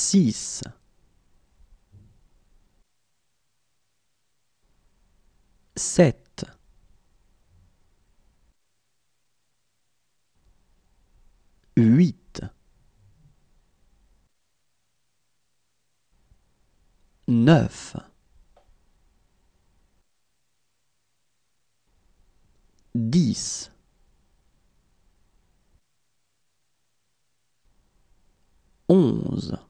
6 7 8 9 10 11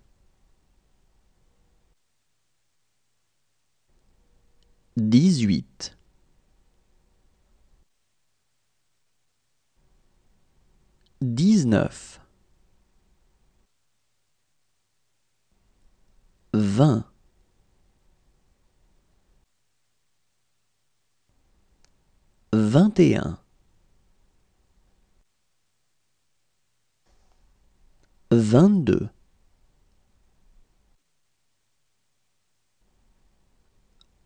18 19 20 21 22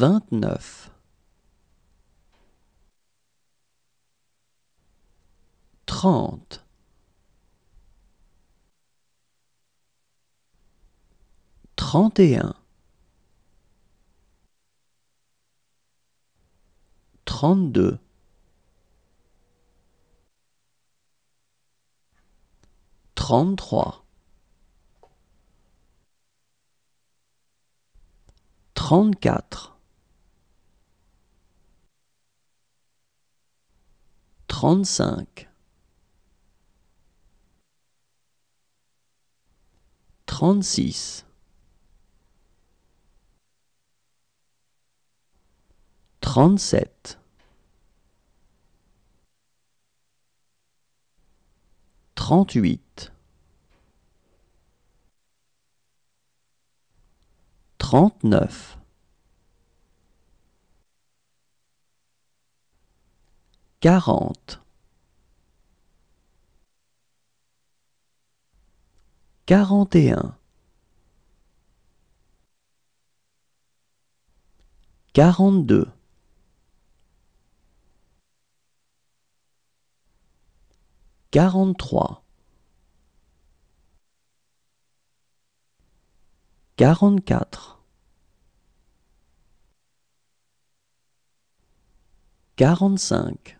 29 30 31 32 33 34 35 36 37 38 39 40 41 42 43 44 45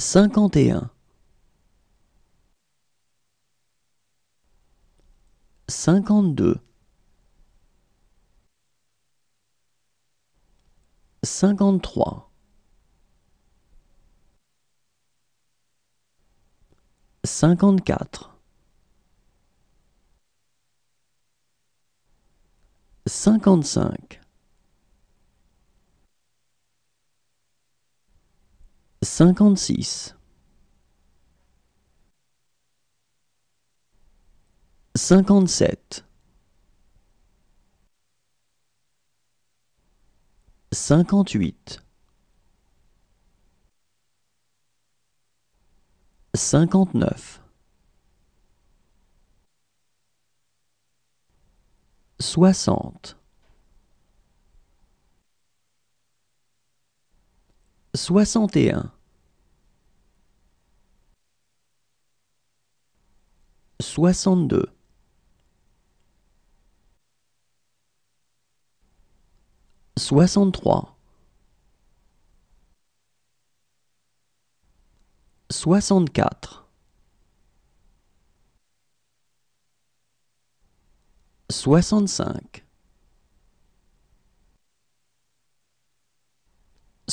51 52 53 54 55 56 57 58 59 60 61 62 63 64 65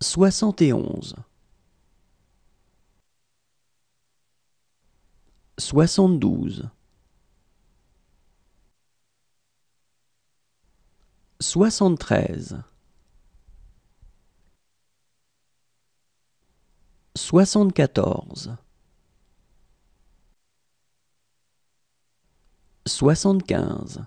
71 72 73 74 75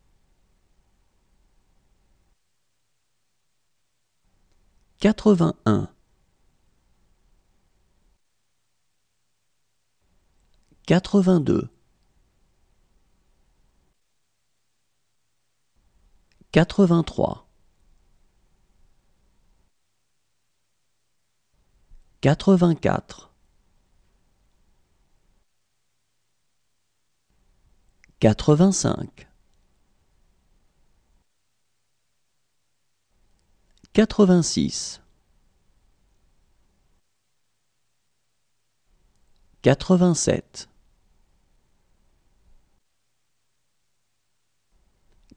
81 82 83 84 85 86 87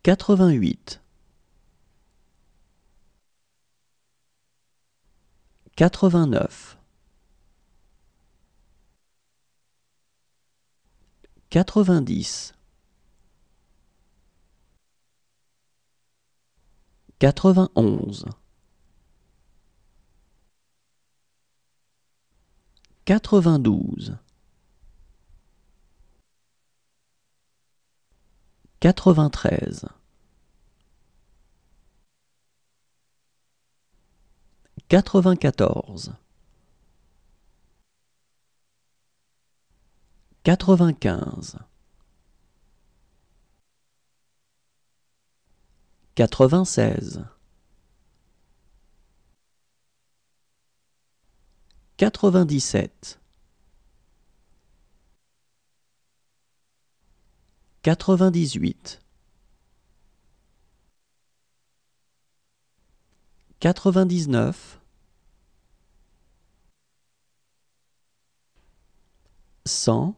88 89 90 91 92 93 94 95 96 Quatre-vingt-dix-sept. Quatre-vingt-dix-huit. Quatre-vingt-dix-neuf. Cent.